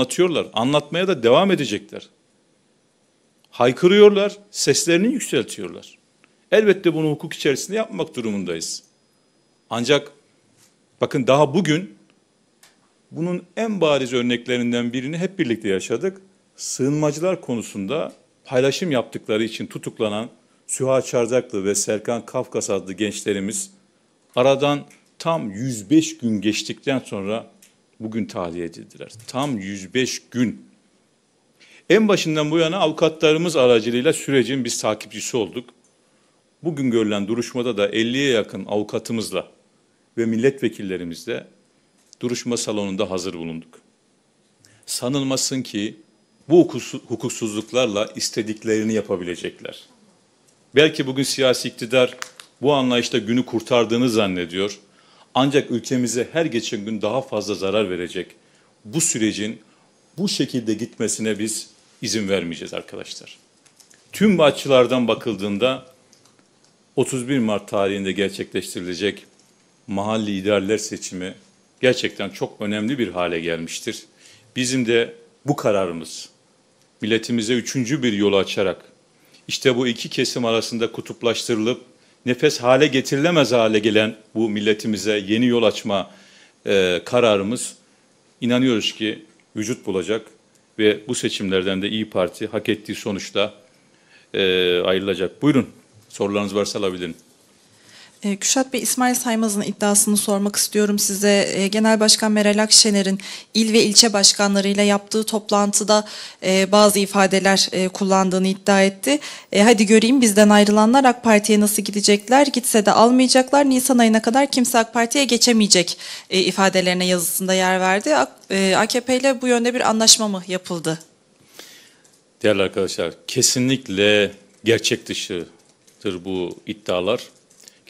anlatıyorlar. Anlatmaya da devam edecekler. Haykırıyorlar, seslerini yükseltiyorlar. Elbette bunu hukuk içerisinde yapmak durumundayız. Ancak bakın daha bugün bunun en bariz örneklerinden birini hep birlikte yaşadık. Sığınmacılar konusunda paylaşım yaptıkları için tutuklanan Süha Çardaklı ve Serkan Kafkas adlı gençlerimiz aradan tam 105 gün geçtikten sonra bugün tahliye edildiler. Tam 105 gün. En başından bu yana avukatlarımız aracılığıyla sürecin biz takipçisi olduk. Bugün görülen duruşmada da 50'ye yakın avukatımızla ve milletvekillerimizle duruşma salonunda hazır bulunduk. Sanılmasın ki bu hukuksuzluklarla istediklerini yapabilecekler. Belki bugün siyasi iktidar bu anlayışta günü kurtardığını zannediyor ancak ülkemize her geçen gün daha fazla zarar verecek. Bu sürecin bu şekilde gitmesine biz izin vermeyeceğiz arkadaşlar. Tüm bu açılardan bakıldığında 31 Mart tarihinde gerçekleştirilecek mahalli idareler seçimi gerçekten çok önemli bir hale gelmiştir. Bizim de bu kararımız milletimize üçüncü bir yolu açarak işte bu iki kesim arasında kutuplaştırılıp nefes hale getirilemez hale gelen bu milletimize yeni yol açma e, kararımız inanıyoruz ki vücut bulacak ve bu seçimlerden de İyi Parti hak ettiği sonuçta e, ayrılacak. Buyurun sorularınız varsa alabilirim. E, Bey, İsmail Saymaz'ın iddiasını sormak istiyorum size. Ee, Genel Başkan Meral Akşener'in il ve ilçe başkanlarıyla yaptığı toplantıda e, bazı ifadeler e, kullandığını iddia etti. E, hadi göreyim bizden ayrılanlar AK Parti'ye nasıl gidecekler? Gitse de almayacaklar. Nisan ayına kadar kimse AK Parti'ye geçemeyecek ifadelerine yazısında yer verdi. E, AKP ile bu yönde bir anlaşma mı yapıldı? Değerli arkadaşlar, kesinlikle gerçek dışıdır bu iddialar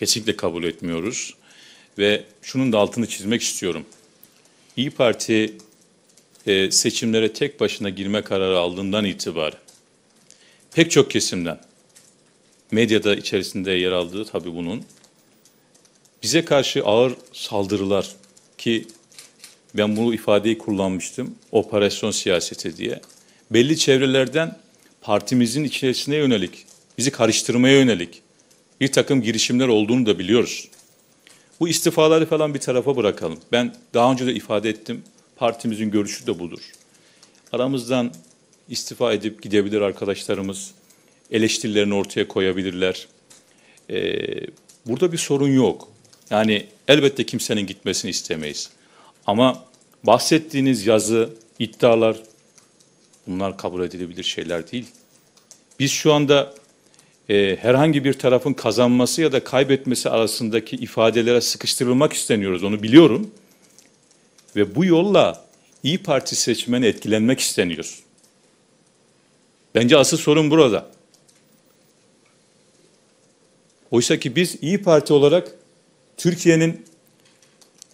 kesinlikle kabul etmiyoruz. Ve şunun da altını çizmek istiyorum. İyi Parti e, seçimlere tek başına girme kararı aldığından itibaren pek çok kesimden medyada içerisinde yer aldığı tabii bunun bize karşı ağır saldırılar ki ben bu ifadeyi kullanmıştım operasyon siyaseti diye belli çevrelerden partimizin içerisine yönelik bizi karıştırmaya yönelik bir takım girişimler olduğunu da biliyoruz. Bu istifaları falan bir tarafa bırakalım. Ben daha önce de ifade ettim. Partimizin görüşü de budur. Aramızdan istifa edip gidebilir arkadaşlarımız. Eleştirilerini ortaya koyabilirler. Ee, burada bir sorun yok. Yani elbette kimsenin gitmesini istemeyiz. Ama bahsettiğiniz yazı, iddialar bunlar kabul edilebilir şeyler değil. Biz şu anda e, herhangi bir tarafın kazanması ya da kaybetmesi arasındaki ifadelere sıkıştırılmak isteniyoruz. Onu biliyorum. Ve bu yolla İyi Parti seçmeni etkilenmek isteniyoruz. Bence asıl sorun burada. Oysa ki biz İyi Parti olarak Türkiye'nin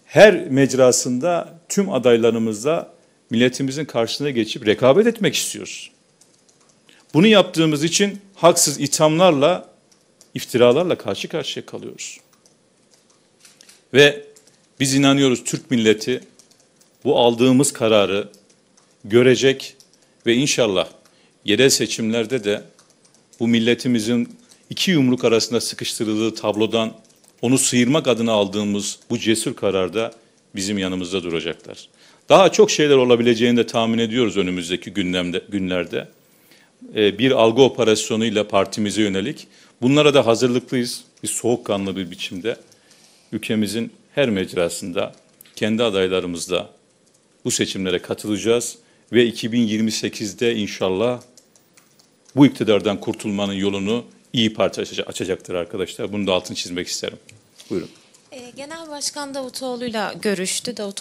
her mecrasında tüm adaylarımızla milletimizin karşısına geçip rekabet etmek istiyoruz. Bunu yaptığımız için haksız ithamlarla, iftiralarla karşı karşıya kalıyoruz. Ve biz inanıyoruz Türk milleti bu aldığımız kararı görecek ve inşallah yerel seçimlerde de bu milletimizin iki yumruk arasında sıkıştırıldığı tablodan onu sıyırmak adına aldığımız bu cesur kararda bizim yanımızda duracaklar. Daha çok şeyler olabileceğini de tahmin ediyoruz önümüzdeki gündemde, günlerde. E, bir algı operasyonuyla partimize yönelik. Bunlara da hazırlıklıyız. Bir soğukkanlı bir biçimde ülkemizin her mecrasında kendi adaylarımızla bu seçimlere katılacağız ve 2028'de inşallah bu iktidardan kurtulmanın yolunu iyi Parti açacaktır arkadaşlar. Bunu da altını çizmek isterim. Buyurun. Ee, Genel Başkan Davutoğlu'yla görüştü. Davutoğlu